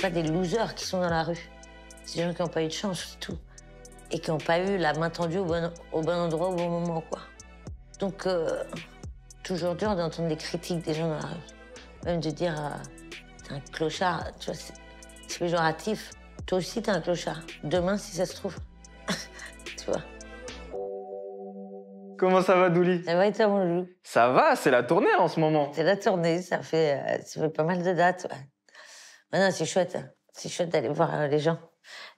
c'est pas des losers qui sont dans la rue. C'est des gens qui n'ont pas eu de chance, tout. Et qui n'ont pas eu la main tendue au bon, au bon endroit, au bon moment, quoi. Donc, euh, toujours dur d'entendre des critiques des gens dans la rue. Même de dire, euh, t'es un clochard, tu vois, c'est péjoratif. Toi aussi, t'es un clochard. Demain, si ça se trouve. tu vois. Comment ça va, Douli Ça va et toi, mon loup Ça va, c'est la tournée en ce moment. C'est la tournée, ça fait, euh, ça fait pas mal de dates, ah c'est chouette. C'est chouette d'aller voir euh, les gens.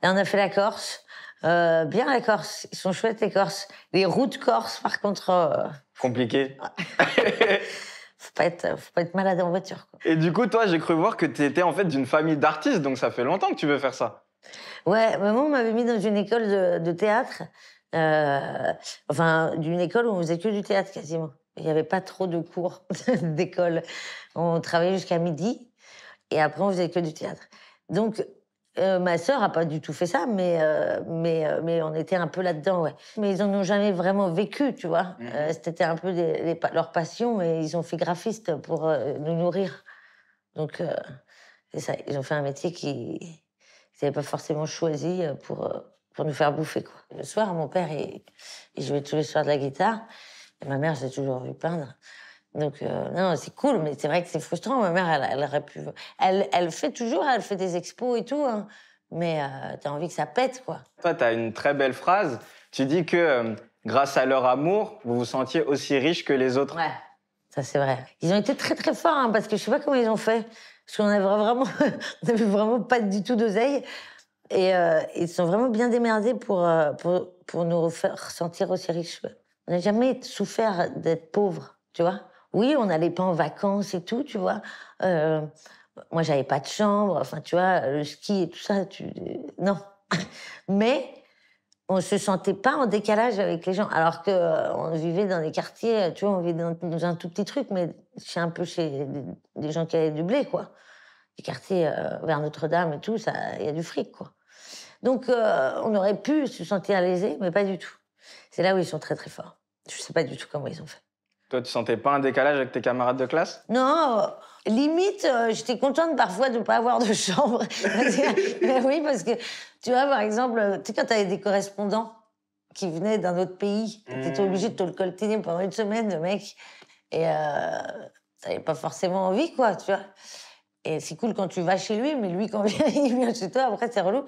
Là, on a fait la Corse. Euh, bien la Corse. Ils sont chouettes, les Corses. Les routes corses, par contre. Compliquées. Euh, Compliqué. faut pas être, faut pas être malade en voiture. Et du coup, toi, j'ai cru voir que tu étais en fait d'une famille d'artistes, donc ça fait longtemps que tu veux faire ça. Ouais, maman m'avait mis dans une école de, théâtre, enfin d'une école où on faisait que du théâtre quasiment. Il n'y avait pas trop de cours d'école. On travaillait jusqu'à midi et après, on faisait que du théâtre. Donc, euh, ma sœur a pas du tout fait ça, mais euh, euh, mais on était un peu là-dedans, ouais. Mais ils en ont jamais vraiment vécu, tu vois. Mmh. C'était un peu leur passion, et ils ont fait graphiste pour nous nourrir. Donc ça, ils ont fait un métier qui n'avaient pas forcément choisi pour pour nous faire bouffer quoi. Le soir, mon père il, jouait tous les soirs de la guitare et ma mère j'ai toujours vu peindre. Donc euh, non, c'est cool, mais c'est vrai que c'est frustrant. Ma mère, elle, aurait pu, elle, fait toujours, elle fait des expos et tout, hein. mais euh, t'as envie que ça pète, quoi. Toi, t'as une très belle phrase. Tu dis que euh, grâce à leur amour, vous vous sentiez aussi riche que les autres. Ouais, ça c'est vrai. Ils ont été très très forts, hein, parce que je sais pas comment ils ont fait, parce qu'on avait vraiment, on avait vraiment pas du tout d'oseille, et euh, ils sont vraiment bien démerdés pour, pour nous faire sentir aussi riches. On n'a jamais souffert d'être pauvre tu vois oui, on n'allait pas en vacances et tout, tu vois. Euh, moi, j'avais pas de chambre, enfin, tu vois, le ski et tout ça, tu... non. Mais on se sentait pas en décalage avec les gens, alors que euh, on vivait dans des quartiers, euh, tu vois, on vivait dans, un tout petit truc, mais c'est un peu chez des gens qui avaient du blé, quoi. Des quartiers euh, vers Notre-Dame et tout, ça, il y a du fric, quoi. Donc, on aurait pu se sentir l'aise, mais pas du tout. C'est là où ils sont très très forts. Je sais pas du tout comment ils ont fait. Toi, tu sentais pas un décalage avec tes camarades de classe Non, limite, euh, j'étais contente parfois de ne pas avoir de chambre. Mais oui, parce que, tu vois, par exemple, euh, tu sais, quand t'avais des correspondants qui venaient d'un autre pays, tu t'étais hmm. obligé de te le coltiner pendant une semaine, le mec, et euh, t'avais pas forcément envie, quoi, tu vois. Et c'est cool quand tu vas chez lui, mais lui, quand il vient chez toi, après, c'est relou.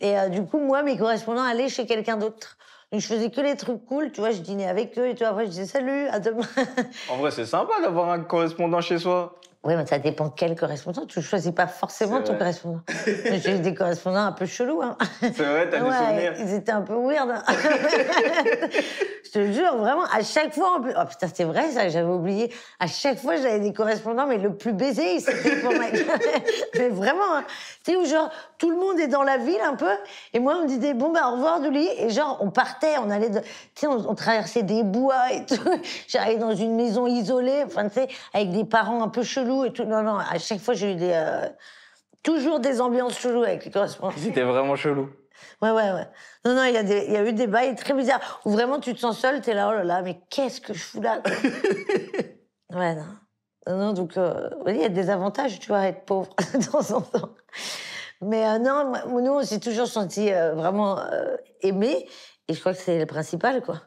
Et euh, du coup, moi, mes correspondants allaient chez quelqu'un d'autre je faisais que les trucs cool, tu vois, je dînais avec eux et tout. Après, je disais salut, à demain. en vrai, c'est sympa d'avoir un correspondant chez soi. Oui, mais ça dépend quel correspondant. Tu choisis pas forcément ton correspondant. J'ai des correspondants un peu chelous. Hein. C'est vrai, t'as ouais, des souvenirs. Ils étaient un peu weird. Hein. je te jure, vraiment, à chaque fois. Oh putain, c'est vrai ça, j'avais oublié. À chaque fois, j'avais des correspondants, mais le plus baisé, c'était pour moi. mais vraiment, hein. tu sais, où genre, tout le monde est dans la ville un peu. Et moi, on me disait, bon, bah, au revoir, Douli. Et genre, on partait, on allait, de... tu sais, on, on, traversait des bois et tout. J'arrivais dans une maison isolée, enfin, tu sais, avec des parents un peu chelous et tout. Non, non, à chaque fois, j'ai eu des. Euh, toujours des ambiances cheloues avec les correspondants. C'était vraiment chelou. Ouais, ouais, ouais. Non, non, il y, a eu des bails très bizarres où vraiment tu te sens seul, t'es là, oh là là, mais qu'est-ce que je fous là Ouais, non. non. donc, euh, il y a des avantages, tu vois, être pauvre de temps en temps. Mais euh, non, nous, on s'est toujours senti vraiment aimé et je crois que c'est le principal, quoi.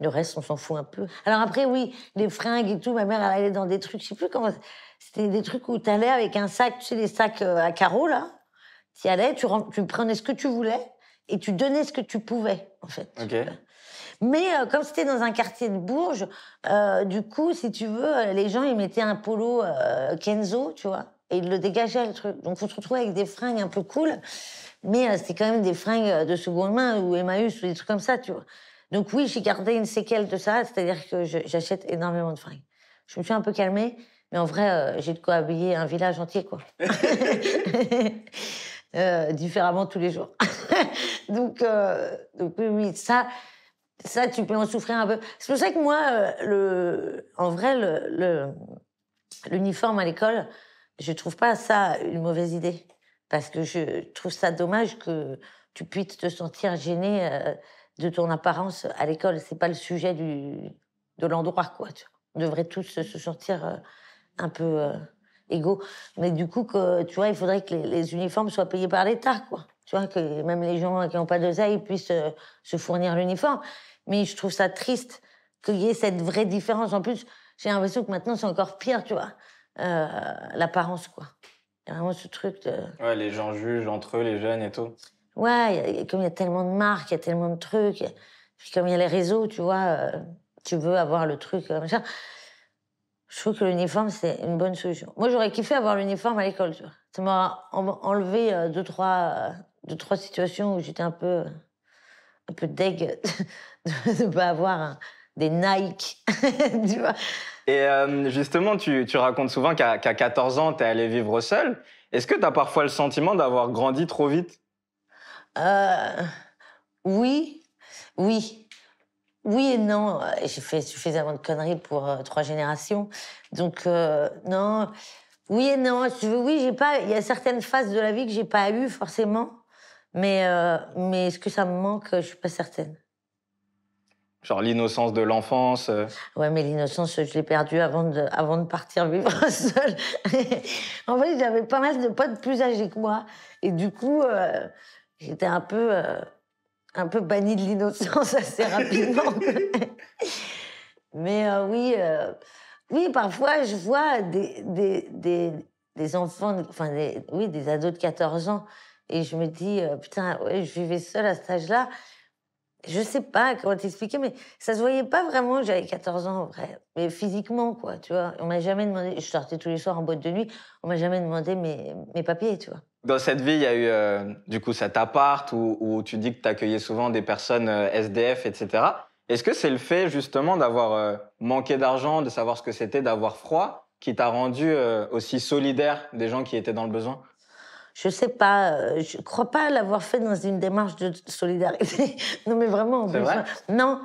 Le reste, on s'en fout un peu. Alors après, oui, les fringues et tout, ma mère, elle allait dans des trucs, je sais plus comment. C'était des trucs où tu allais avec un sac, tu sais, les sacs euh, à carreaux, là. Tu y allais, tu, prenais ce que tu voulais et tu donnais ce que tu pouvais, en fait. Mais euh, comme c'était dans un quartier de Bourges, euh, du coup, si tu veux, les gens, ils mettaient un polo Kenzo, tu vois, et ils le dégageaient, le truc. Donc, on se retrouvait avec des fringues un peu cool, mais c'était quand même des fringues de seconde main ou Emmaüs ou des trucs comme ça, tu vois. Donc oui, j'ai gardé une séquelle de ça, c'est-à-dire que j'achète énormément de fringues. Je me suis un peu calmée, mais en vrai, euh, j'ai de quoi habiller un village entier, quoi. Euh, différemment tous les jours. donc, euh, donc, oui, ça, ça, tu peux en souffrir un peu. C'est pour ça que moi, le, en vrai, l'uniforme le, l'uniforme à l'école, je trouve pas ça une mauvaise idée. Parce que je trouve ça dommage que tu puisses te sentir gêné de ton apparence à l'école. C'est pas le sujet du, de l'endroit, quoi. On devrait tous se sentir un peu euh, égaux. Mais du coup, que, tu vois, il faudrait que les, uniformes soient payés par l'État, quoi. Tu vois, que même les gens qui n'ont pas d'oseille puissent euh, se fournir l'uniforme. Mais je trouve ça triste qu'il y ait cette vraie différence. En plus, j'ai l'impression que maintenant, c'est encore pire, tu vois, euh, l'apparence, quoi. Il y a vraiment ce truc de... les gens jugent entre eux, les jeunes et tout. Ouais, comme il y a tellement de marques, il y a tellement de trucs, puis comme il y a les réseaux, tu vois, tu veux avoir le truc, comme ça... Je trouve que l'uniforme, c'est une bonne solution. Moi, j'aurais kiffé avoir l'uniforme à l'école, tu vois. Ça m'a enlevé euh, deux, trois, euh, deux, trois situations où j'étais un peu, un peu deg de ne pas avoir des Nike, tu vois. Et euh, justement, tu, tu, racontes souvent qu'à 14 ans, tu es allé vivre seul. Est-ce que tu as parfois le sentiment d'avoir grandi trop vite euh, Oui, oui oui et non. Euh, j'ai fait suffisamment de conneries pour euh, trois générations. Donc, euh, non. Oui et non. oui, j'ai pas. Il y a certaines phases de la vie que j'ai pas eues, forcément. Mais, mais est-ce que ça me manque Je suis pas certaine. Genre l'innocence de l'enfance. Ouais, mais l'innocence, je l'ai perdue avant de, avant de partir vivre seule. en fait, j'avais pas mal de potes plus âgés que moi. Et du coup, j'étais un peu un peu banni de l'innocence assez rapidement. Mais euh, oui, euh, oui, parfois je vois des, des, des, enfants, enfin oui, des ados de 14 ans, et je me dis, euh, putain, je vivais seule à cet âge-là, je sais pas comment t'expliquer, mais ça se voyait pas vraiment. J'avais 14 ans, en vrai. Mais physiquement, quoi, tu vois. On m'a jamais demandé. Je sortais tous les soirs en boîte de nuit. On m'a jamais demandé mes, papiers, tu vois. Dans cette vie, il y a eu, euh, du coup, cet appart où, tu dis que tu accueillais souvent des personnes euh, SDF, etc. Est-ce que c'est le fait, justement, d'avoir euh, manqué d'argent, de savoir ce que c'était, d'avoir froid, qui t'a rendu aussi solidaire des gens qui étaient dans le besoin je sais pas, euh, je crois pas l'avoir fait dans une démarche de solidarité. non, mais vraiment. Vrai hein. non,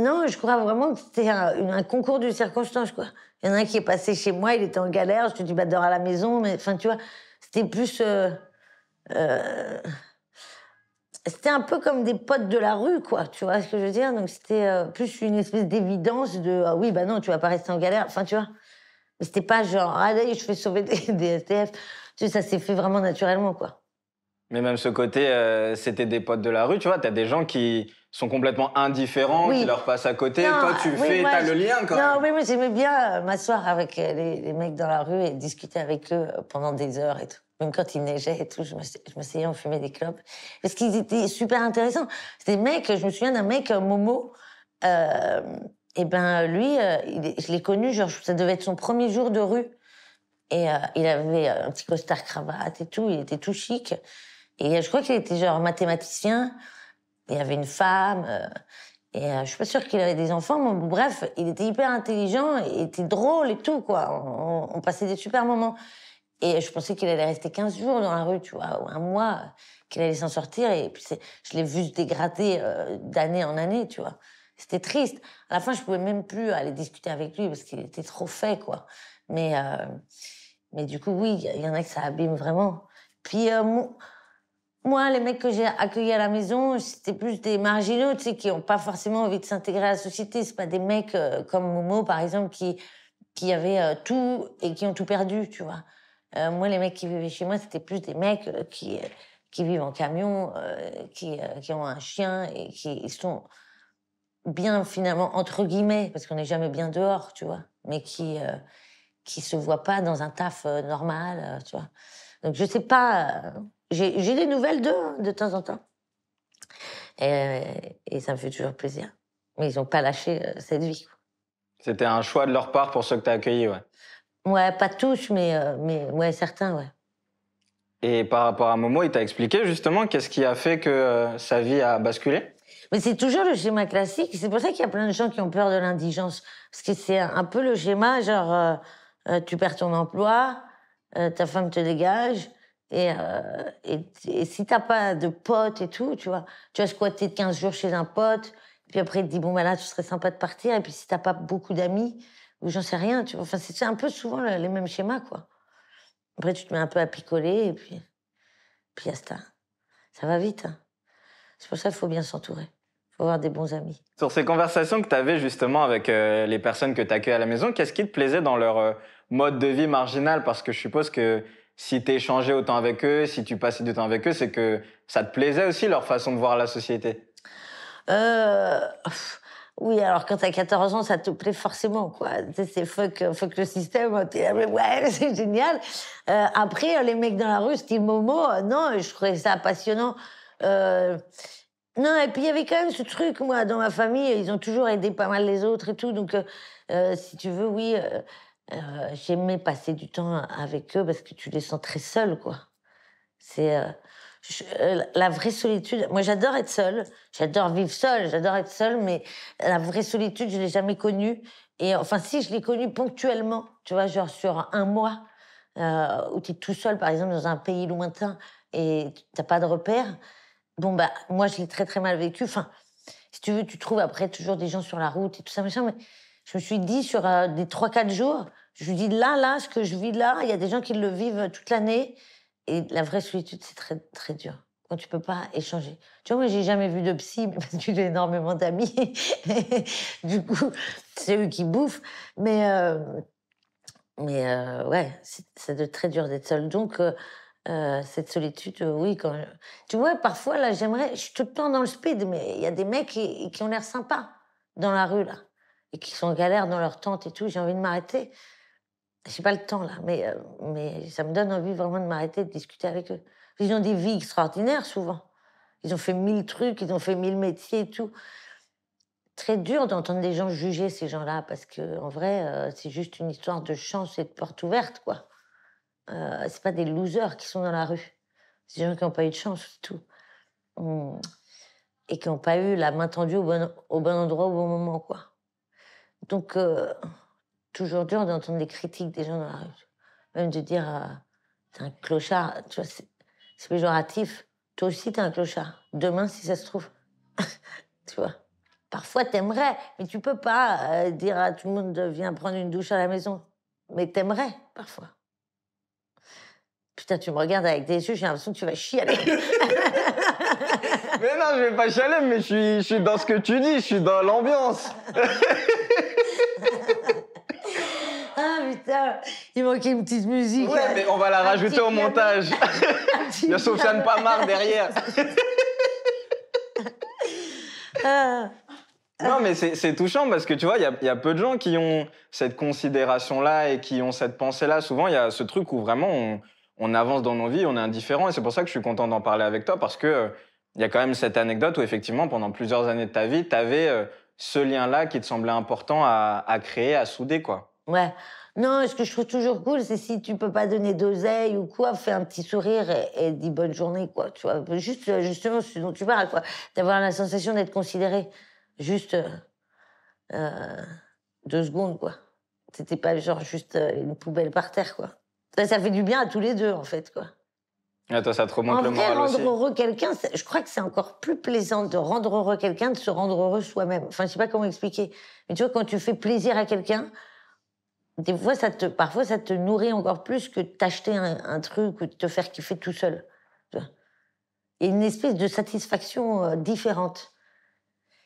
non, je crois vraiment que c'était un, concours de circonstances, quoi. Il y en a un qui est passé chez moi, il était en galère, je te dis, bah, dors à la maison, mais enfin, tu vois, c'était plus. Euh, euh, c'était un peu comme des potes de la rue, quoi, tu vois ce que je veux dire Donc, c'était plus une espèce d'évidence de, ah oui, bah non, tu vas pas rester en galère, enfin, tu vois. Mais c'était pas genre, ah, allez, je fais sauver des, des STF. Tu ça s'est fait vraiment naturellement, quoi. Mais même ce côté, euh, c'était des potes de la rue, tu vois, t'as des gens qui sont complètement indifférents, qui leur passent à côté. Toi, tu fais fais, t'as le lien quand même. Non, oui, mais j'aimais bien euh, m'asseoir avec euh, les, mecs dans la rue et discuter avec eux pendant des heures et tout. Même quand il neigeait et tout, je m'essayais, on fumait des clopes. Parce qu'ils étaient super intéressants. C'était des mecs, je me souviens d'un mec, Momo, euh, et ben lui, je l'ai connu, genre, ça devait être son premier jour de rue. Et euh, il avait euh, un petit costard cravate et tout, il était tout chic. Et euh, je crois qu'il était genre mathématicien. Il y avait une femme. et je suis pas sûre qu'il avait des enfants, bref, il était hyper intelligent, il était drôle et tout, quoi. On, passait des super moments. Et je pensais qu'il allait rester 15 jours dans la rue, tu vois, ou un mois, qu'il allait s'en sortir. Et puis je l'ai vu se dégrader d'année en année, tu vois. C'était triste. À la fin, je pouvais même plus aller discuter avec lui parce qu'il était trop fait, quoi. Mais... Mais du coup, oui, il y, en a que ça abîme vraiment. Puis euh, moi, les mecs que j'ai accueillis à la maison, c'était plus des marginaux, tu sais, qui n'ont pas forcément envie de s'intégrer à la société. C'est pas des mecs euh, comme Momo, par exemple, qui qui avaient euh, tout et qui ont tout perdu, tu vois. moi, les mecs qui vivaient chez moi, c'était plus des mecs qui qui vivent en camion, qui qui ont un chien et qui sont bien finalement entre guillemets, parce qu'on n'est jamais bien dehors, tu vois, mais qui qui se voient pas dans un taf euh, normal, euh, tu vois. Donc je sais pas. Euh, j'ai des nouvelles d'eux hein, de temps en temps. Et, ça me fait toujours plaisir. Mais ils n'ont pas lâché cette vie. C'était un choix de leur part pour ceux que tu as accueillis, ouais. Ouais, pas tous, mais, mais ouais, certains, ouais. Et par rapport à Momo, il t'a expliqué justement qu'est-ce qui a fait que sa vie a basculé Mais c'est toujours le schéma classique. C'est pour ça qu'il y a plein de gens qui ont peur de l'indigence. Parce que c'est un peu le schéma, genre. Euh, tu perds ton emploi, euh, ta femme te dégage, et, euh, et, si t'as pas de potes et tout, tu vois, tu vas squatter 15 jours chez un pote, puis après, il te dit, bon, ben là, ce serait sympa de partir, et puis si t'as pas beaucoup d'amis, ou j'en sais rien, tu vois, enfin, c'est un peu souvent les mêmes schémas, quoi. Après, tu te mets un peu à picoler, et puis, puis ça. Ça va vite. Hein. C'est pour ça qu'il faut bien s'entourer. faut avoir des bons amis. Sur ces conversations que tu avais justement avec les personnes que tu accueilles à la maison, qu'est-ce qui te plaisait dans leur mode de vie marginal parce que je suppose que si tu échangeais autant avec eux, si tu passais du temps avec eux, c'est que ça te plaisait aussi leur façon de voir la société. Euh... Oui, alors quand t'as 14 ans, ça te plaît forcément, quoi. C'est fuck, le système, mais ouais, c'est génial. Euh, après, euh, les mecs dans la rue, c'était Momo, euh, non, je trouvais ça passionnant. Non, et puis il y avait quand même ce truc, moi, dans ma famille, ils ont toujours aidé pas mal les autres et tout, donc si tu veux, oui... Euh, j'aimais passer du temps avec eux parce que tu les sens très seuls, quoi. C'est euh, euh, la vraie solitude. Moi, j'adore être seule. J'adore vivre seule. J'adore être seule, mais la vraie solitude, je l'ai jamais connue. Et enfin, si je l'ai connue ponctuellement, tu vois, genre sur un mois où tu es tout seul, par exemple, dans un pays lointain et tu n'as pas de repère. Bon bah, moi, je l'ai très très mal vécu. Enfin, si tu veux, tu trouves après toujours des gens sur la route et tout ça mais je me suis dit sur des 3-4 jours, je lui dis là, là, ce que je vis là, il y a des gens qui le vivent toute l'année. Et la vraie solitude, c'est très, très dur. Quand tu peux pas échanger. Tu vois, moi, j'ai jamais vu de psy parce que j'ai énormément d'amis. du coup, c'est eux qui bouffent. Mais, euh, mais euh, ouais, c'est de très dur d'être seul. Donc, euh, cette solitude, oui. Quand Tu vois, parfois, là, j'aimerais. Je suis tout le temps dans le speed, mais il y a des mecs qui, qui ont l'air sympas dans la rue, là, et qui sont en galère dans leur tente et tout. J'ai envie de m'arrêter j'ai pas le temps là, mais, euh, mais ça me donne envie vraiment de m'arrêter, de discuter avec eux. Ils ont des vies extraordinaires souvent. Ils ont fait mille trucs, ils ont fait mille métiers et tout. Très dur d'entendre des gens juger ces gens-là parce que en vrai, euh, c'est juste une histoire de chance et de porte ouverte quoi. Euh, c'est pas des losers qui sont dans la rue. C'est des gens qui n'ont pas eu de chance et tout. Hmm. Et qui n'ont pas eu la main tendue au bon, au bon endroit au bon moment quoi. Donc euh, toujours dur d'entendre des critiques des gens dans la rue. Même de dire C'est euh, t'es un clochard, tu vois, c'est péjoratif. Toi aussi t'es un clochard. Demain, si ça se trouve, tu vois. Parfois t'aimerais, mais tu peux pas euh, dire à tout le monde viens prendre une douche à la maison. Mais t'aimerais parfois. Putain, tu me regardes avec des yeux, j'ai l'impression que tu vas chialer. mais non, je vais pas chialer, mais je suis, je suis dans ce que tu dis, je suis dans l'ambiance. il manquait une petite musique. Ouais, mais on va la rajouter au montage. Il y a Sofiane pas marre derrière. Ah. Non, mais c'est touchant parce que tu vois, il y, a peu de gens qui ont cette considération-là et qui ont cette pensée-là. Souvent, il y a ce truc où vraiment on, avance dans nos vies, on est indifférent. Et c'est pour ça que je suis content d'en parler avec toi parce que euh, il y a quand même cette anecdote où effectivement, pendant plusieurs années de ta vie, tu avais euh, ce lien-là qui te semblait important à, à, créer, à souder, quoi. Ouais. Non, ce que je trouve toujours cool, c'est si tu peux pas donner d'oseille ou quoi, fais un petit sourire et, dis bonne journée, quoi. Tu vois, juste, euh, justement, ce dont tu parles, quoi. D'avoir la sensation d'être considéré. Juste euh, euh, deux secondes, quoi. C'était pas genre juste une poubelle par terre, quoi. Ça, fait du bien à tous les deux, en fait, quoi. Et ah, toi, ça te remonte le moral rendre heureux quelqu'un, je crois que c'est encore plus plaisant de rendre heureux quelqu'un, de se rendre heureux soi-même. Enfin, je sais pas comment expliquer. Mais tu vois, quand tu fais plaisir à quelqu'un, des fois, ça parfois, ça te nourrit encore plus que d'acheter un, truc ou de te faire kiffer tout seul. Et une espèce de satisfaction euh, différente.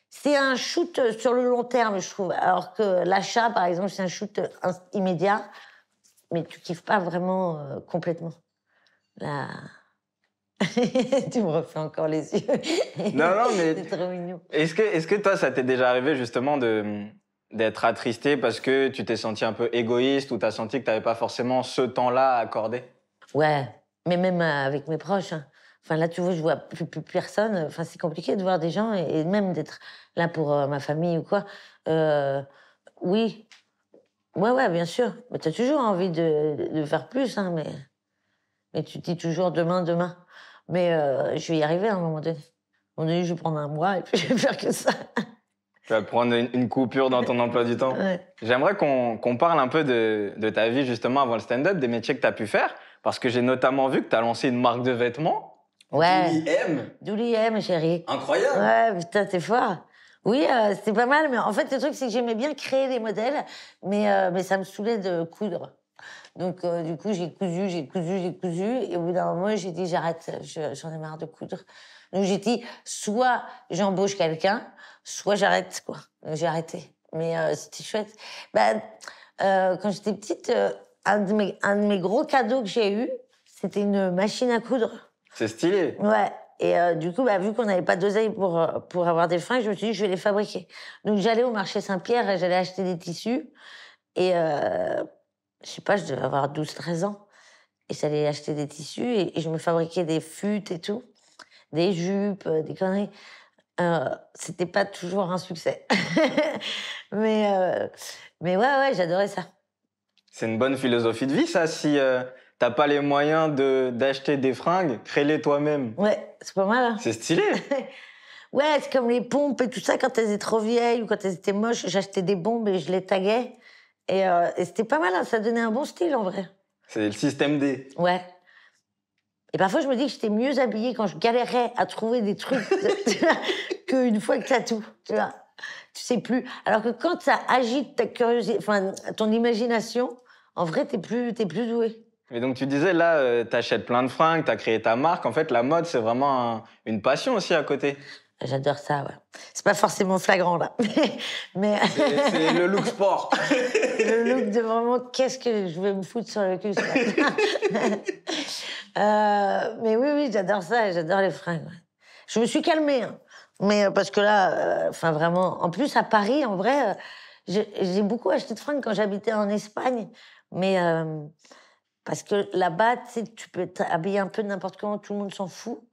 C'est un shoot euh, sur le long terme, je trouve. Alors que l'achat, par exemple, c'est un shoot euh, immédiat, mais tu kiffes pas vraiment complètement. Là. tu me refais encore les yeux. non, non, mais. c'est que, est -ce que toi, ça t'est déjà arrivé justement de D'être attristé parce que tu t'es senti un peu égoïste ou t'as senti que t'avais pas forcément ce temps-là à accorder Ouais, mais même euh, avec mes proches. Hein. Enfin, là, tu vois, je vois plus, personne. Enfin, c'est compliqué de voir des gens et, même d'être là pour euh, ma famille ou quoi. Euh, oui. Ouais, ouais, bien sûr. Mais as toujours envie de, faire plus, hein, mais, mais tu dis toujours demain, demain. Mais je vais y arriver à un moment donné. À un moment donné, je vais prendre un mois et puis je vais faire que ça. Tu vas prendre une, coupure dans ton emploi du temps. J'aimerais qu'on parle un peu de, de, ta vie justement avant le stand-up, des métiers que tu as pu faire, parce que j'ai notamment vu que tu as lancé une marque de vêtements. Ouais. M. Douli M, chérie. Incroyable. Ouais, putain, t'es fort. Oui, c'est euh, c'était pas mal, mais en fait, le truc, c'est que j'aimais bien créer des modèles, mais, euh, mais ça me saoulait de coudre. Donc, euh, du coup, j'ai cousu, j'ai cousu, j'ai cousu. Et au bout d'un moment, j'ai dit, j'arrête, j'en ai marre de coudre. Donc j'ai dit, soit j'embauche quelqu'un, soit j'arrête, quoi. Donc j'ai arrêté. Mais euh, c'était chouette. Ben, euh, quand j'étais petite, euh, un, de mes, gros cadeaux que j'ai eu, c'était une machine à coudre. C'est stylé. Ouais. Et du coup, bah, vu qu'on n'avait pas d'oseille pour, pour avoir des fringues, je me suis dit, je vais les fabriquer. Donc j'allais au marché Saint-Pierre et j'allais acheter des tissus. Et je sais pas, je devais avoir 12-13 ans. Et j'allais acheter des tissus et, et, je me fabriquais des futes et tout des jupes, euh, des conneries. Euh, c'était pas toujours un succès. mais, euh, mais ouais, ouais, j'adorais ça. C'est une bonne philosophie de vie, ça. Si t'as pas les moyens de, d'acheter des fringues, crée-les toi-même. Ouais, c'est pas mal. Hein. C'est stylé. ouais, c'est comme les pompes et tout ça. Quand elles étaient trop vieilles ou quand elles étaient moches, j'achetais des bombes et je les taguais. Et, c'était pas mal. Hein, ça donnait un bon style, en vrai. C'est le système D. Ouais. Et parfois, je me dis que j'étais mieux habillée quand je galérais à trouver des trucs qu'une fois que t'as tout, tu Tu sais plus. Alors que quand ça agite ta curiosité, enfin, ton imagination, en vrai, t'es plus, es plus doué. Mais donc tu disais, là, euh, t'achètes plein de fringues, t'as créé ta marque. En fait, la mode, c'est vraiment une passion aussi à côté. J'adore ça, ouais. C'est pas forcément flagrant, là. mais... C'est le look sport. le look de vraiment, qu'est-ce que je vais me foutre sur le cul, euh, Mais oui, oui, j'adore ça, j'adore les fringues. Je me suis calmée, hein, mais euh, parce que là, euh, enfin vraiment, en plus à Paris, en vrai, j'ai beaucoup acheté de fringues quand j'habitais en Espagne, mais parce que là-bas, tu peux t'habiller un peu n'importe comment, tout le monde s'en fout.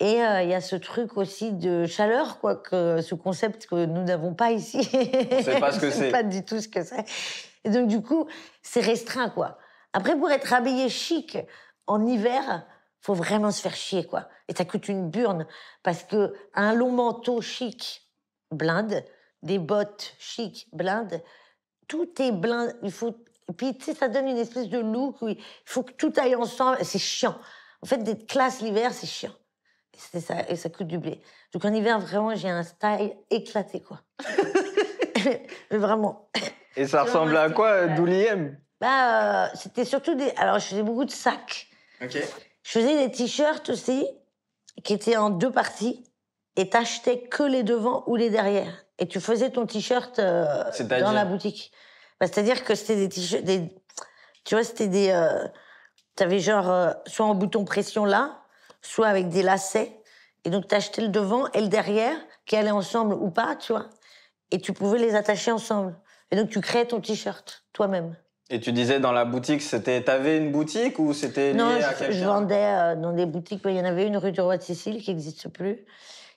Et euh, il y a ce truc aussi de chaleur, quoi, ce concept que nous n'avons pas ici. On sait pas ce que c'est. pas du tout ce que c'est. Et donc, du coup, c'est restreint, quoi. Après, pour être habillé chic en hiver, faut vraiment se faire chier, quoi. Et ça coûte une burne. Parce que un long manteau chic, blinde, des bottes chic, blinde tout est blinde. Il faut. Et puis, tu sais, ça donne une espèce de look où il faut que tout aille ensemble. C'est chiant. En fait, d'être classe l'hiver, c'est chiant. Et ça, ça coûte du blé. Donc en hiver, vraiment, j'ai un style éclaté, quoi. Mais vraiment. Et ça ressemble à quoi, Douliem Bah, euh, c'était surtout des. Alors, je faisais beaucoup de sacs. Ok. Je faisais des t-shirts aussi, qui étaient en deux parties, et t'achetais que les devants ou les derrière. Et tu faisais ton t-shirt euh, dans la boutique. Bah, c'est-à-dire que c'était des t-shirts. Tu vois, c'était des. Euh, t'avais genre, soit en bouton pression là, soit avec des lacets. Et donc, tu achetais le devant et le derrière, qui allaient ensemble ou pas, tu vois. Et tu pouvais les attacher ensemble. Et donc, tu créais ton t-shirt toi-même. Et tu disais dans la boutique, c'était, t'avais une boutique ou c'était lié non, je vendais euh, dans des boutiques. Il y en avait une rue du Roi de Sicile qui n'existe plus.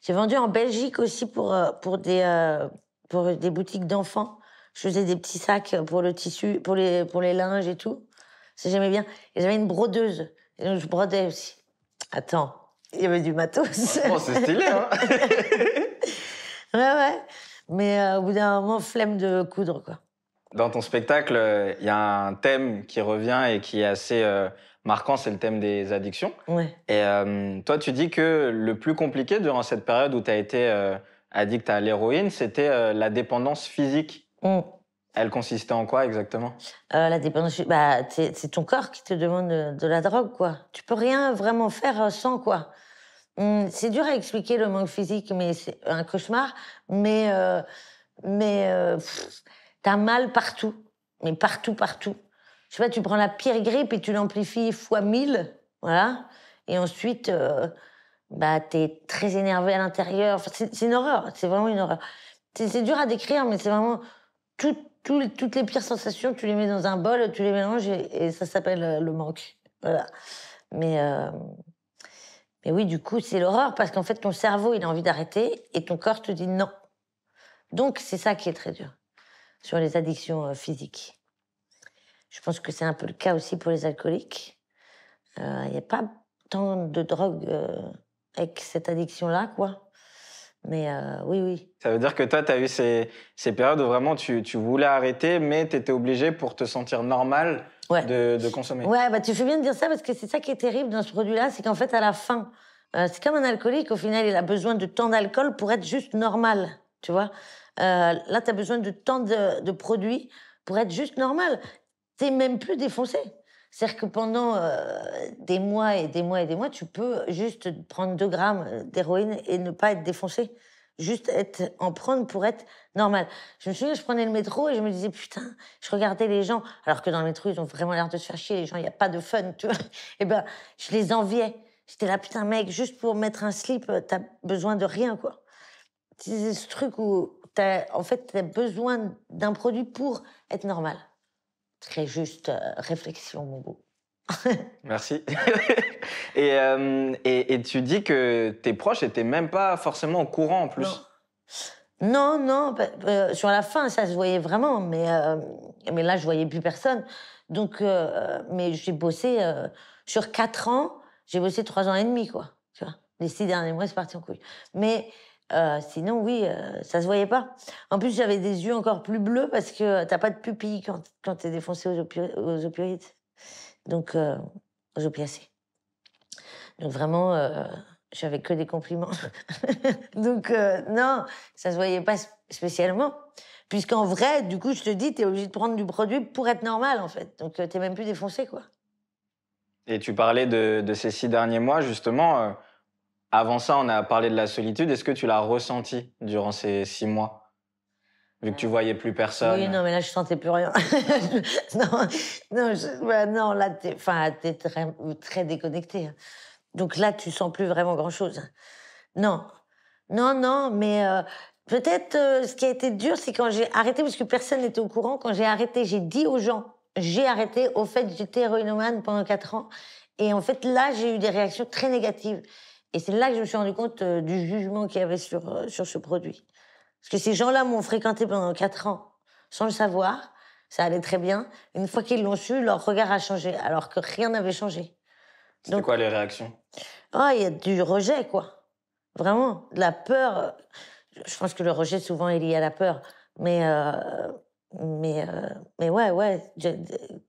J'ai vendu en Belgique aussi pour euh, pour des euh, pour des boutiques d'enfants. Je faisais des petits sacs pour le tissu, pour les pour les linges et tout. Ça j'aimais bien. Et j'avais une brodeuse. Et donc je brodais aussi. Attends, il y avait du matos. c'est stylé, hein Ouais, ouais. Mais euh, au bout d'un moment, flemme de coudre, quoi. Dans ton spectacle, euh, il y a un thème qui revient et qui est assez euh, marquant, c'est le thème des addictions. Ouais. Et toi, tu dis que le plus compliqué durant cette période où tu as été addict à l'héroïne, c'était la dépendance physique. Mm. Elle consistait en quoi exactement euh, La dépendance, bah, c'est ton corps qui te demande euh, de, la drogue, quoi. Tu peux rien vraiment faire euh, sans, quoi. Hum, c'est dur à expliquer le manque physique, mais c'est un cauchemar. Mais, mais t'as mal partout, mais partout, partout. Je sais pas, tu prends la pire grippe et tu l'amplifies fois 1000, voilà. Et ensuite, bah, t'es très énervé à l'intérieur. c'est une horreur, c'est vraiment une horreur. C'est dur à décrire, mais c'est vraiment tout, toutes les pires sensations, tu les mets dans un bol, tu les mélanges et, ça s'appelle euh, le manque. Mais, euh, mais oui, du coup, c'est l'horreur parce qu'en fait, ton cerveau, il a envie d'arrêter et ton corps te dit non. Donc, c'est ça qui est très dur sur les addictions euh, physiques. Je pense que c'est un peu le cas aussi pour les alcooliques. Il n'y a pas tant de drogues avec cette addiction-là, quoi. Mais euh, oui, oui. Ça veut dire que toi, tu as eu ces, périodes où vraiment tu, voulais arrêter, mais tu étais obligé pour te sentir normal de, consommer. Ouais, bah, tu fais bien de dire ça parce que c'est ça qui est terrible dans ce produit-là, c'est qu'en fait, à la fin, euh, c'est comme un alcoolique, au final, il a besoin de tant d'alcool pour être juste normal, tu vois. Euh, là, tu as besoin de tant de, produits pour être juste normal. T'es même plus défoncé. C'est-à-dire que pendant euh, des mois et des mois et des mois, tu peux juste prendre 2 grammes euh, d'héroïne et ne pas être défoncé. Juste être, en prendre pour être normal. Je me souviens, je prenais le métro et je me disais, putain, je regardais les gens, alors que dans le métro, ils ont vraiment l'air de se faire chier, les gens, il n'y a pas de fun, tu vois. Et eh ben, je les enviais. J'étais là, putain, mec, juste pour mettre un slip, euh, t'as besoin de rien, quoi. C'est ce truc où, en fait, t'as besoin d'un produit pour être normal très juste euh, réflexion, mon beau. Merci. Euh, et, tu dis que tes proches n'étaient même pas forcément au courant en plus. Non, non, sur la fin, ça se voyait vraiment, mais, euh, mais là, je voyais plus personne. Donc, mais j'ai bossé sur quatre ans, j'ai bossé trois ans et demi, quoi. Tu vois, les six derniers mois, c'est parti en couille. Mais euh, sinon, oui, euh, ça se voyait pas. En plus, j'avais des yeux encore plus bleus parce que t'as pas de pupille quand, quand t'es défoncé aux, opioïdes. Donc, euh, aux opiacés. Donc, vraiment, j'avais que des compliments. Donc, non, ça se voyait pas spécialement. Puisqu'en vrai, du coup, je te dis, t'es obligé de prendre du produit pour être normal, en fait. Donc, t'es même plus défoncé, quoi. Et tu parlais de, ces six derniers mois, justement. Avant ça, on a parlé de la solitude. Est-ce que tu l'as ressentie durant ces six mois Vu que tu euh, voyais plus personne. Oui, non, mais là, je sentais plus rien. non, non, là, tu enfin, très, très déconnecté. Hein. Donc là, tu sens plus vraiment grand-chose. Non, non, non, mais euh, peut-être euh, ce qui a été dur, c'est quand j'ai arrêté, parce que personne n'était au courant, quand j'ai arrêté, j'ai dit aux gens, j'ai arrêté, au fait, j'étais héroïnomane pendant quatre ans. Et en fait, là, j'ai eu des réactions très négatives. Et c'est là que je me suis rendu compte euh, du jugement qu'il y avait sur, euh, sur ce produit. Parce que ces gens-là m'ont fréquenté pendant 4 ans sans le savoir. Ça allait très bien. Une fois qu'ils l'ont su, leur regard a changé, alors que rien n'avait changé. C'était quoi les réactions ah, il y a du rejet, quoi. Vraiment, de la peur. Je pense que le rejet, souvent, est lié à la peur. Mais, euh, mais, mais ouais, ouais,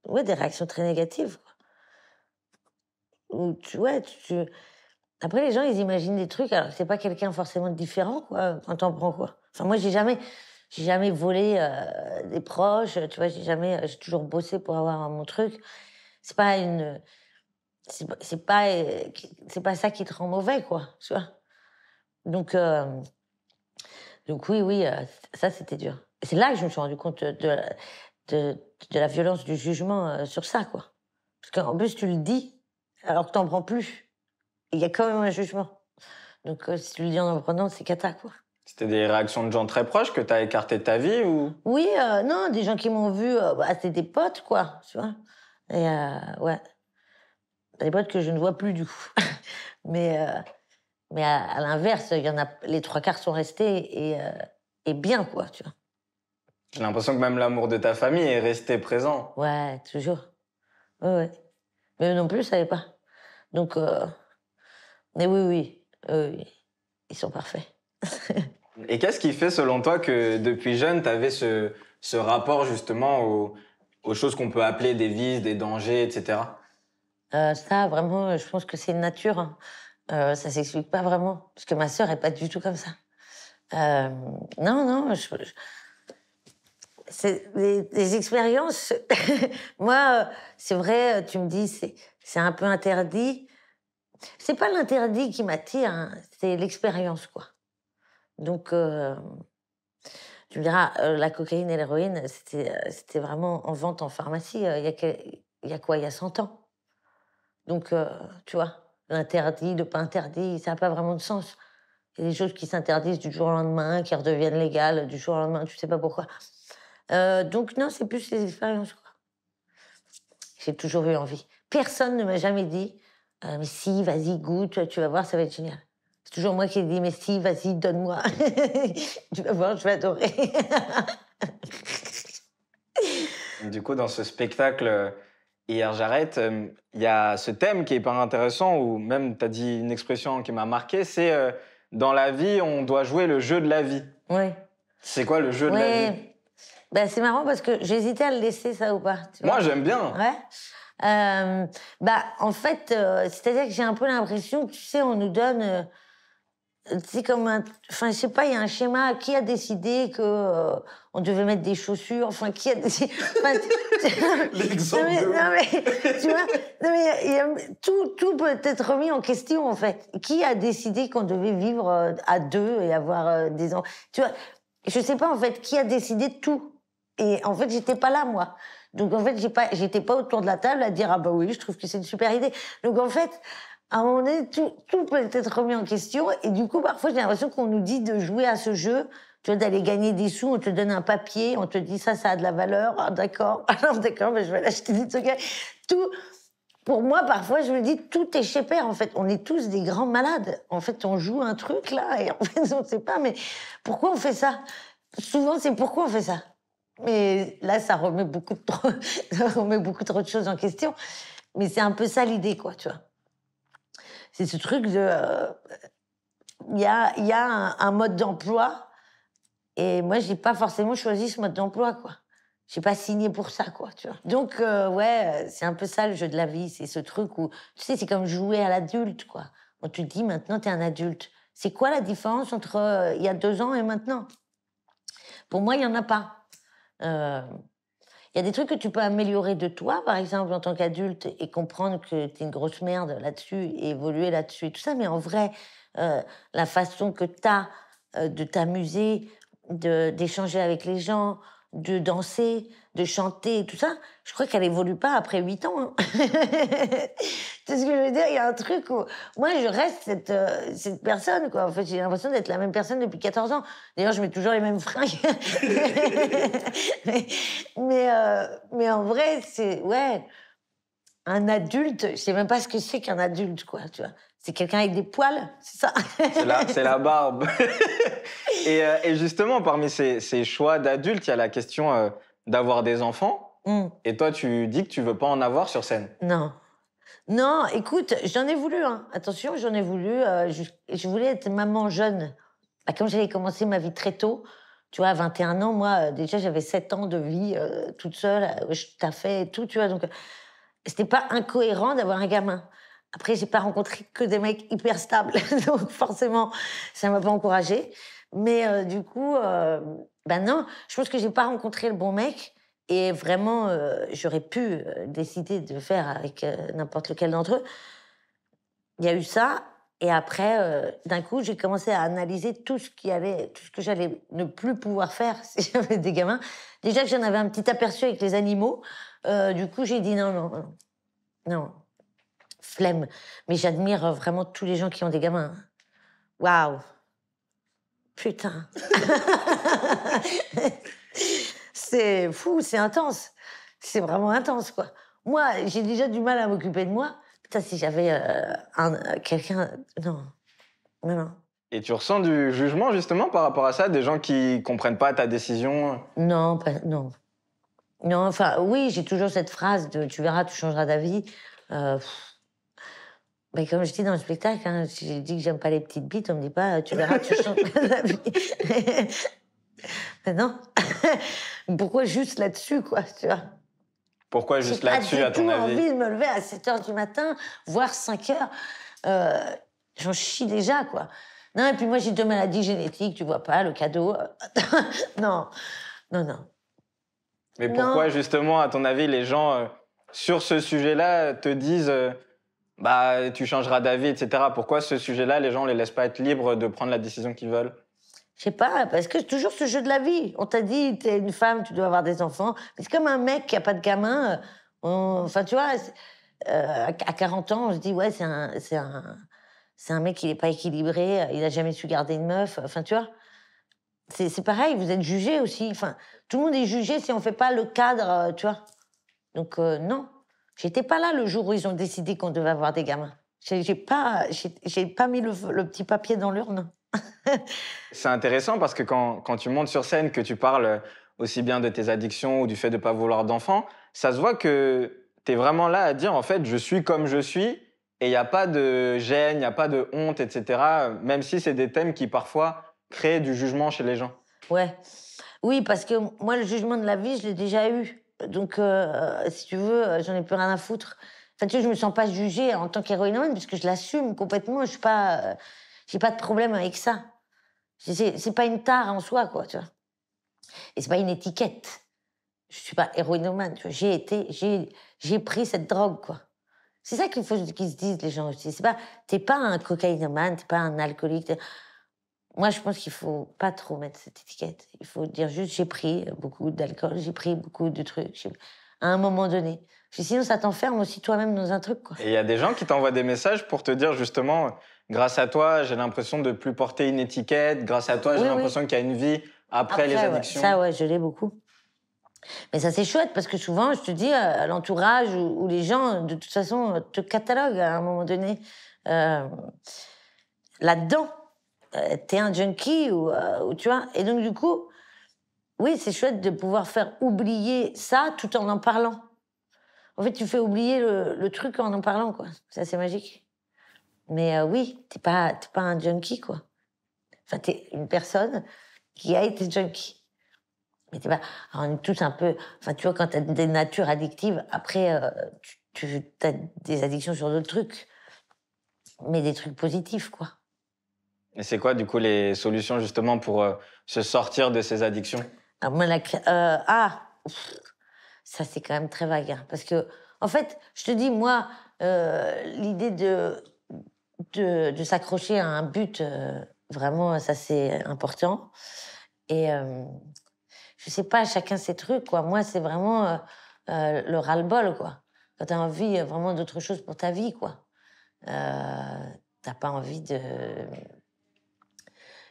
ouais, des réactions très négatives. Ou tu, ouais, tu, après, les gens, ils imaginent des trucs, alors c'est pas quelqu'un forcément différent, quoi, quand t'en prends, quoi. Enfin, moi, j'ai jamais, j'ai jamais volé euh, des proches, tu vois, j'ai jamais, euh, j'ai toujours bossé pour avoir mon truc. C'est pas une, c'est pas, c'est pas, euh, ça qui te rend mauvais, quoi, tu vois. Donc, donc oui, oui, ça, c'était dur. C'est là que je me suis rendu compte de, de, de, de la violence du jugement sur ça, quoi. Parce qu'en plus, tu le dis, alors que t'en prends plus il y a quand même un jugement. Donc, euh, si tu le dis en en c'est cata, quoi. C'était des réactions de gens très proches que tu as écarté de ta vie ou Oui, euh, non, des gens qui m'ont vu, euh, bah, c'était des potes, quoi, tu vois. Et ouais. Des potes que je ne vois plus, du coup. mais mais à, l'inverse, il y en a, les trois quarts sont restés et, et bien, quoi, tu vois. J'ai l'impression que même l'amour de ta famille est resté présent. Ouais, toujours. Ouais, ouais. Mais non plus, je savais pas. Donc. Mais oui, oui, ils sont parfaits. Et qu'est-ce qui fait, selon toi, que depuis jeune, tu avais ce, rapport justement aux, choses qu'on peut appeler des vices, des dangers, etc. Euh, ça, vraiment, je pense que c'est une nature. Hein. Euh, ça s'explique pas vraiment. Parce que ma sœur est pas du tout comme ça. Euh, non, non, je, C'est des, expériences. Moi, euh, c'est vrai, tu me dis, c'est un peu interdit. C'est pas l'interdit qui m'attire, hein, c'est l'expérience, quoi. Donc, euh, tu me diras, euh, la cocaïne et l'héroïne, euh, c'était vraiment en vente en pharmacie il y, a quoi, il y a 100 ans. Donc, tu vois, l'interdit, le pas interdit, ça n'a pas vraiment de sens. Il y a des choses qui s'interdisent du jour au lendemain, qui redeviennent légales du jour au lendemain, tu sais pas pourquoi. donc, non, c'est plus les expériences, J'ai toujours eu envie. Personne ne m'a jamais dit mais si, vas-y, goûte, tu vas voir, ça va être génial. C'est toujours moi qui ai dit, mais si, vas-y, donne-moi. tu vas voir, je vais adorer. du coup, dans ce spectacle, euh, hier j'arrête, il y a ce thème qui est pas intéressant, ou même tu as dit une expression qui m'a marqué, c'est euh, dans la vie, on doit jouer le jeu de la vie. Oui. C'est quoi le jeu de la vie bah, C'est marrant parce que j'hésitais à le laisser ça ou pas. Moi j'aime bien. Ouais. Euh, bah, en fait, euh, c'est-à-dire que j'ai un peu l'impression que, tu sais, on nous donne. Euh, tu c'est comme un. Enfin, je sais pas, il y a un schéma. Qui a décidé que on devait mettre des chaussures Enfin, qui a décidé. L'exemple. Non, non, mais. Tu vois tout, peut être remis en question, en fait. Qui a décidé qu'on devait vivre à deux et avoir des. Tu vois Je sais pas, en fait, qui a décidé tout Et en fait, j'étais pas là, moi. Donc en fait, j'ai pas, j'étais pas autour de la table à dire ah bah oui, je trouve que c'est une super idée. Donc en fait, à un moment donné, tout, peut être remis en question et du coup, parfois, j'ai l'impression qu'on nous dit de jouer à ce jeu. Tu vois, d'aller gagner des sous, on te donne un papier, on te dit ça, ça a de la valeur. Ah, d'accord, alors d'accord, mais je vais l'acheter des trucs. Tout, pour moi, parfois, je me dis, tout est chez père, en fait. On est tous des grands malades. En fait, on joue un truc, là, et en fait, on ne sait pas, mais pourquoi on fait ça Souvent, c'est pourquoi on fait ça mais là, ça remet beaucoup trop, remet beaucoup trop de choses en question. Mais c'est un peu ça l'idée, quoi, tu vois. C'est ce truc de. Euh, il y, a, y a un, mode d'emploi, et moi, j'ai pas forcément choisi ce mode d'emploi, quoi. J'ai pas signé pour ça, quoi, tu vois. Donc, euh, ouais, c'est un peu ça le jeu de la vie. C'est ce truc où, tu sais, c'est comme jouer à l'adulte, quoi. On te dit maintenant, tu es un adulte. C'est quoi la différence entre euh, il y a deux ans et maintenant Pour moi, il y en a pas. Il y a des trucs que tu peux améliorer de toi, par exemple, en tant qu'adulte, et comprendre que tu es une grosse merde là-dessus, et évoluer là-dessus, tout ça. Mais en vrai, la façon que tu as de t'amuser, d'échanger avec les gens, de danser, de chanter et tout ça, je crois qu'elle évolue pas après 8 ans. c'est hein. ce que je veux dire. Il y a un truc où moi je reste cette, euh, cette personne quoi. En fait, j'ai l'impression d'être la même personne depuis 14 ans. D'ailleurs, je mets toujours les mêmes fringues. mais euh, mais, en vrai, c'est ouais. Un adulte, je sais même pas ce que c'est qu'un adulte quoi, tu vois. C'est quelqu'un avec des poils, c'est ça C'est la, barbe. Euh, et, justement, parmi ces, ces choix d'adultes, il y a la question d'avoir des enfants hmm. et toi, tu dis que tu veux pas en avoir sur scène. Non. Non, écoute, j'en ai voulu. Hein. Attention, j'en ai voulu. Euh, je, voulais être maman jeune. Bah, comme j'avais commencé ma vie très tôt, tu vois, à 21 ans, moi, euh, déjà, j'avais 7 ans de vie euh, toute seule. Je t'ai fait tout, tu vois. Donc, c'était pas incohérent d'avoir un gamin. Après, j'ai pas rencontré que des mecs hyper stables. donc, forcément, ça m'a pas encouragée. Mais euh, du coup, euh, ben non, je pense que j'ai pas rencontré le bon mec. Et vraiment, euh, j'aurais pu décider de faire avec n'importe lequel d'entre eux. Il y a eu ça. Et après, d'un coup, j'ai commencé à analyser tout ce qui allait, tout ce que j'allais ne plus pouvoir faire si j'avais des gamins. Déjà que j'en avais un petit aperçu avec les animaux. du coup, j'ai dit non, non, non, non, flemme. Mais j'admire vraiment tous les gens qui ont des gamins. Waouh! Putain. c'est fou, c'est intense. C'est vraiment intense, quoi. Moi, j'ai déjà du mal à m'occuper de moi. Putain, si j'avais euh, euh, quelqu'un. Non. non. Et tu ressens du jugement, justement, par rapport à ça, des gens qui comprennent pas ta décision Non, pas, non. Non, enfin, oui, j'ai toujours cette phrase de tu verras, tu changeras d'avis. Euh, mais comme je dis dans le spectacle, hein, j'ai dit que j'aime pas les petites bites, on me dit pas, euh, tu verras, tu changes la vie. non. Pourquoi juste là-dessus, quoi, tu vois Pourquoi juste là-dessus, à ton avis J'ai envie de me lever à 7 h du matin, voire 5 h. Euh, j'en chie déjà, quoi. Non, et puis moi, j'ai deux maladies génétiques, tu vois pas, le cadeau. Euh, non, non, non. Mais pourquoi, justement, à ton avis, les gens, sur ce sujet-là, te disent bah tu changeras d'avis, etc. Pourquoi ce sujet-là, les gens ne les laissent pas être libres de prendre la décision qu'ils veulent je sais pas, parce que c'est toujours ce jeu de la vie. On t'a dit, t'es une femme, tu dois avoir des enfants. C'est comme un mec qui a pas de gamin. Euh, enfin, tu vois, euh, à 40 ans, je dis dit, ouais, c'est un, c'est un, mec qui n'est pas équilibré, il n'a jamais su garder une meuf. Enfin, tu vois, c'est, pareil, vous êtes jugé aussi. Enfin, tout le monde est jugé si on fait pas le cadre, euh, tu vois. Donc, non. J'étais pas là le jour où ils ont décidé qu'on devait avoir des gamins. J'ai pas, j'ai pas mis le, petit papier dans l'urne. c'est intéressant parce que quand, quand, tu montes sur scène, que tu parles aussi bien de tes addictions ou du fait de pas vouloir d'enfants, ça se voit que tu es vraiment là à dire en fait, je suis comme je suis et il n'y a pas de gêne, il n'y a pas de honte, etc. Même si c'est des thèmes qui parfois créent du jugement chez les gens. Ouais. Oui, parce que moi, le jugement de la vie, je l'ai déjà eu. Donc, euh, si tu veux, euh, j'en ai plus rien à foutre. Enfin, tu sais, je me sens pas jugée en tant qu'héroïnomane puisque je l'assume complètement. Je suis pas, euh, j'ai pas de problème avec ça. C'est pas une tare en soi, quoi, tu vois. Et c'est pas une étiquette. Je suis pas héroïnomane, J'ai été, j'ai, pris cette drogue, quoi. C'est ça qu'il faut qu'ils se disent, les gens aussi. C'est pas, t'es pas un cocaïnomane, t'es pas un alcoolique. Moi, je pense qu'il faut pas trop mettre cette étiquette. Il faut dire juste j'ai pris beaucoup d'alcool, j'ai pris beaucoup de trucs. À un moment donné, sinon ça t'enferme aussi toi-même dans un truc. Quoi. Et il y a des gens qui t'envoient des messages pour te dire justement, grâce à toi, j'ai l'impression de plus porter une étiquette. Grâce à toi, j'ai l'impression qu'il y a une vie après, les addictions. Ça, ouais, je l'ai beaucoup. Mais ça, c'est chouette parce que souvent, je te dis, euh, l'entourage ou, les gens, de toute façon, euh, te cataloguent à un moment donné. Euh, là-dedans, euh, t'es un junkie euh, ou, tu vois. Et donc du coup, oui, c'est chouette de pouvoir faire oublier ça tout en en parlant. En fait, tu fais oublier le, truc en en parlant, quoi. Ça, c'est magique. Mais euh, oui, t'es pas, pas un junkie, quoi. Enfin, t'es une personne qui a été junkie. Mais t'es pas. Ah, on est tous un peu. Enfin, tu vois, quand t'as des natures addictives, après, tu, tu as des addictions sur d'autres trucs. Mais des trucs positifs, quoi. Et c'est quoi, du coup, les solutions justement pour euh, se sortir de ces addictions euh, ah, ça c'est quand même très vague. Hein, parce que, en fait, je te dis, moi, euh, l'idée de, de, s'accrocher à un but, vraiment, ça c'est important. Et je sais pas, chacun ses trucs, quoi. Moi, c'est vraiment le ras-le-bol, quoi. Quand t'as envie vraiment d'autre chose pour ta vie, quoi. t'as pas envie de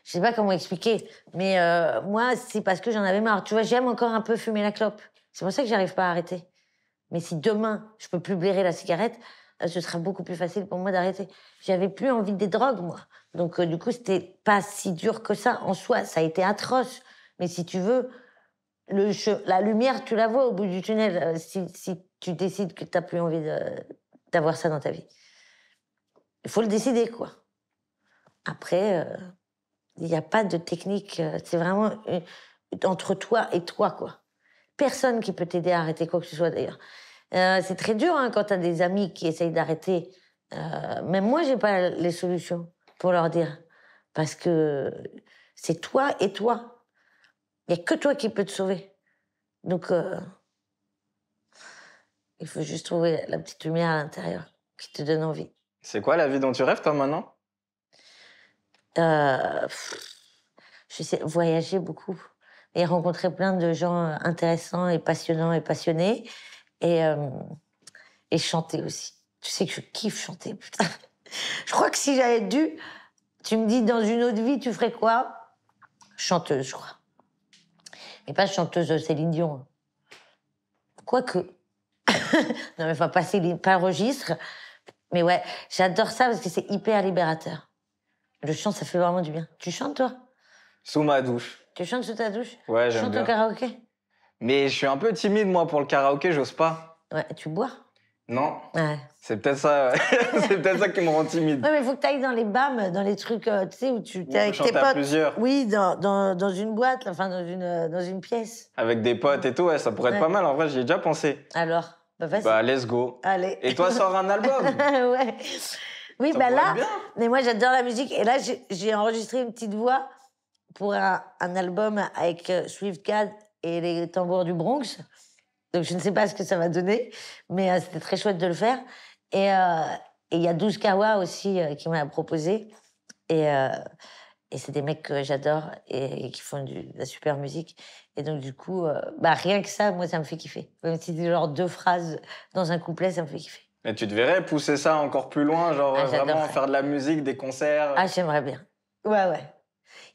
je sais pas comment expliquer, mais euh, moi, c'est parce que j'en avais marre. Tu vois, j'aime encore un peu fumer la clope. C'est pour ça que j'arrive pas à arrêter. Mais si demain, je peux plus blairer la cigarette, euh, ce sera beaucoup plus facile pour moi d'arrêter. J'avais plus envie des drogues, moi. Donc, euh, du coup, c'était pas si dur que ça. En soi, ça a été atroce. Mais si tu veux, le la lumière, tu la vois au bout du tunnel. si, tu décides que t'as plus envie d'avoir ça dans ta vie. Il faut le décider, quoi. Après, il n'y a pas de technique. Euh, c'est vraiment euh, entre toi et toi, quoi. Personne qui peut t'aider à arrêter quoi que ce soit, d'ailleurs. Euh, c'est très dur hein, quand tu as des amis qui essayent d'arrêter. même moi, j'ai pas les solutions pour leur dire. Parce que c'est toi et toi. Il n'y a que toi qui peux te sauver. Donc, il faut juste trouver la petite lumière à l'intérieur qui te donne envie. C'est quoi la vie dont tu rêves, toi, maintenant euh, je sais, voyager beaucoup et rencontrer plein de gens euh, intéressants et passionnants et passionnés. Et, et chanter aussi. Tu sais que je kiffe chanter, putain. Je crois que si j'avais dû, tu me dis dans une autre vie, tu ferais quoi Chanteuse, je crois. Mais pas chanteuse euh, Céline Dion. Quoique. non, mais enfin, pas, Céline, pas registre. Mais ouais, j'adore ça parce que c'est hyper libérateur. Le chant, ça fait vraiment du bien. Tu chantes, toi Sous ma douche. Tu chantes sous ta douche Ouais, j'aime bien. Tu chantes au karaoké Mais je suis un peu timide, moi, pour le karaoké, j'ose pas. Ouais, tu bois Non. Ouais. C'est peut-être ça, c'est peut ça qui me rend timide. Ouais, mais il faut que tu ailles dans les bams, dans les trucs, euh, tu sais, où tu t'es avec tes potes. À plusieurs. Oui, dans, dans, une boîte, enfin, dans une, euh, dans une pièce. Avec des potes et tout, ouais, ça pourrait être pas mal. En vrai, j'y ai déjà pensé. Alors bah, bah, let's go. Allez. Et toi, sors un album. ouais. Oui, ben là, mais moi j'adore la musique. Et là, j'ai enregistré une petite voix pour un, album avec euh, Swift Cat et les tambours du Bronx. Donc je ne sais pas ce que ça va donner, mais euh, c'était très chouette de le faire. Et euh, il y a 12 Kawa aussi qui m'a proposé. Et, c'est des mecs que j'adore et, qui font du, de la super musique. Et donc, du coup, bah, rien que ça, moi, ça me fait kiffer. Même si c'est genre deux phrases dans un couplet, ça me fait kiffer. Et tu te verrais pousser ça encore plus loin, genre ah, vraiment faire de la musique, des concerts Ah, j'aimerais bien. Ouais, ouais.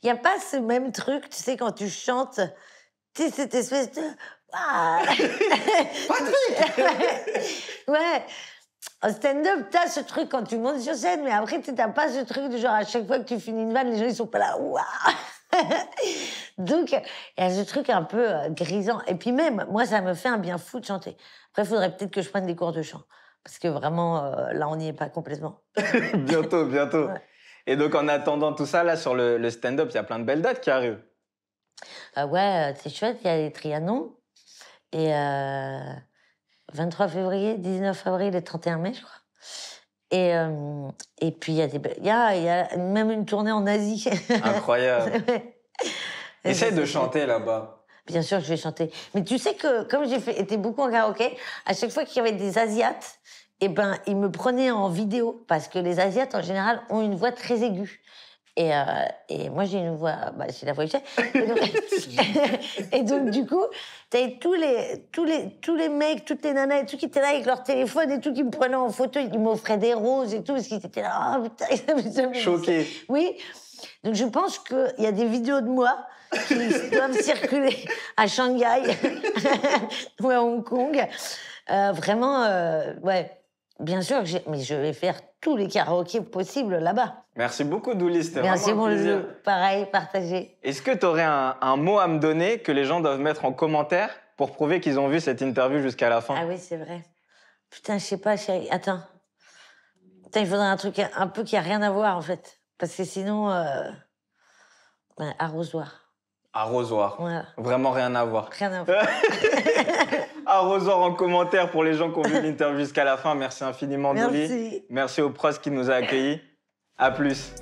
Il n'y a pas ce même truc, tu sais, quand tu chantes, tu sais, cette espèce de... Patrick. Ouais en stand-up, t'as ce truc quand tu montes sur scène, mais après, t'as pas ce truc du genre à chaque fois que tu finis une vanne, les gens ils sont pas là, Donc, il y a ce truc un peu euh, grisant. Et puis même, moi, ça me fait un bien fou de chanter. Après, il faudrait peut-être que je prenne des cours de chant. Parce que vraiment, euh, là, on n'y est pas complètement. bientôt, bientôt. Et donc, en attendant tout ça, là, sur le, stand-up, il y a plein de belles dates qui arrivent. Ah ouais, euh, c'est chouette. Il y a les Trianon. Et 23 euh, février, 19 avril et 31 mai, je crois. Et, et puis, il y, a des... y, a, y a même une tournée en Asie. Incroyable. Essaye de chanter là-bas bien sûr, je vais chanter. Mais tu sais que, comme j'ai été beaucoup en karaoké, à chaque fois qu'il y avait des Asiates, eh ben, ils me prenaient en vidéo parce que les Asiates, en général, ont une voix très aiguë. Et, euh, et, moi, j'ai une voix, euh, bah, c'est la voix que j'ai. Et donc, du coup, t'avais tous les, tous, les, tous les mecs, toutes les nanas et tout qui étaient là avec leur téléphone et tout, qui me prenaient en photo, ils m'offraient des roses et tout, parce qu'ils étaient là, oh putain, Oui. Donc je pense qu'il y a des vidéos de moi qui doivent circuler à Shanghai ou à Hong Kong. Euh, vraiment, ouais. Bien sûr, mais je vais faire tous les karaokés possibles là-bas. Merci beaucoup, Doulis. C'était Merci vraiment Pareil, partagé. Est-ce que tu aurais un, mot à me donner que les gens doivent mettre en commentaire pour prouver qu'ils ont vu cette interview jusqu'à la fin Ah oui, c'est vrai. Putain, je sais pas, chérie. Attends. Putain, il faudrait un truc un peu qui a rien à voir, en fait. Parce que sinon... Euh, arrosoir. Arrosoir. Ouais. Vraiment rien à voir. Rien à voir. arrosoir en commentaire pour les gens qui ont vu l'interview jusqu'à la fin. Merci infiniment, Merci. Dolly. Merci aux pros qui nous a accueillis. À plus.